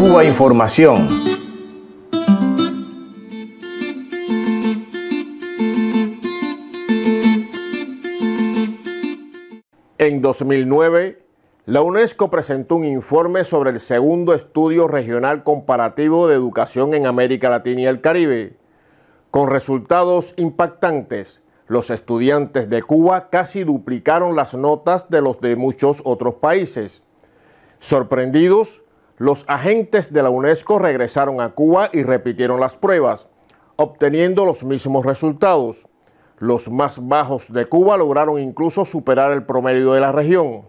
Cuba Información. En 2009, la UNESCO presentó un informe sobre el segundo estudio regional comparativo de educación en América Latina y el Caribe. Con resultados impactantes, los estudiantes de Cuba casi duplicaron las notas de los de muchos otros países. Sorprendidos, los agentes de la UNESCO regresaron a Cuba y repitieron las pruebas, obteniendo los mismos resultados. Los más bajos de Cuba lograron incluso superar el promedio de la región.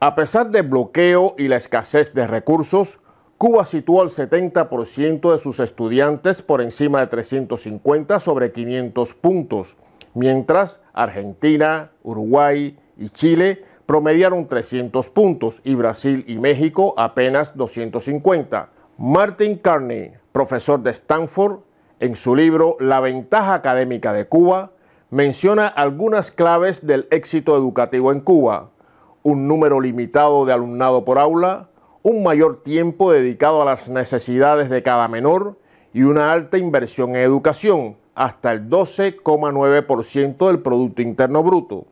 A pesar del bloqueo y la escasez de recursos, Cuba situó al 70% de sus estudiantes por encima de 350 sobre 500 puntos, mientras Argentina, Uruguay y Chile promediaron 300 puntos y Brasil y México apenas 250. Martin Carney, profesor de Stanford, en su libro La ventaja académica de Cuba, menciona algunas claves del éxito educativo en Cuba. Un número limitado de alumnado por aula, un mayor tiempo dedicado a las necesidades de cada menor y una alta inversión en educación, hasta el 12,9% del Producto Interno Bruto.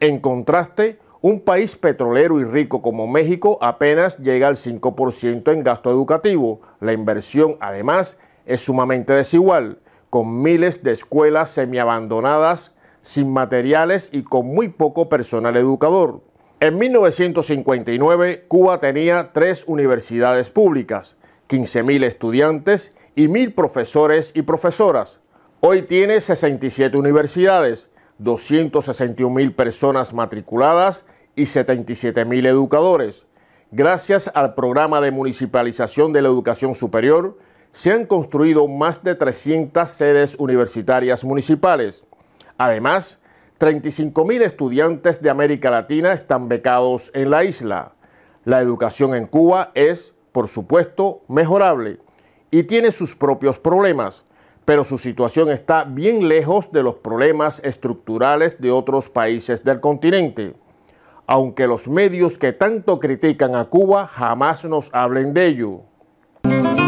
En contraste, un país petrolero y rico como México apenas llega al 5% en gasto educativo. La inversión, además, es sumamente desigual, con miles de escuelas semiabandonadas, sin materiales y con muy poco personal educador. En 1959, Cuba tenía tres universidades públicas, 15.000 estudiantes y 1.000 profesores y profesoras. Hoy tiene 67 universidades, 261 mil personas matriculadas y 77 mil educadores. Gracias al programa de municipalización de la educación superior, se han construido más de 300 sedes universitarias municipales. Además, 35.000 mil estudiantes de América Latina están becados en la isla. La educación en Cuba es, por supuesto, mejorable y tiene sus propios problemas pero su situación está bien lejos de los problemas estructurales de otros países del continente. Aunque los medios que tanto critican a Cuba jamás nos hablen de ello.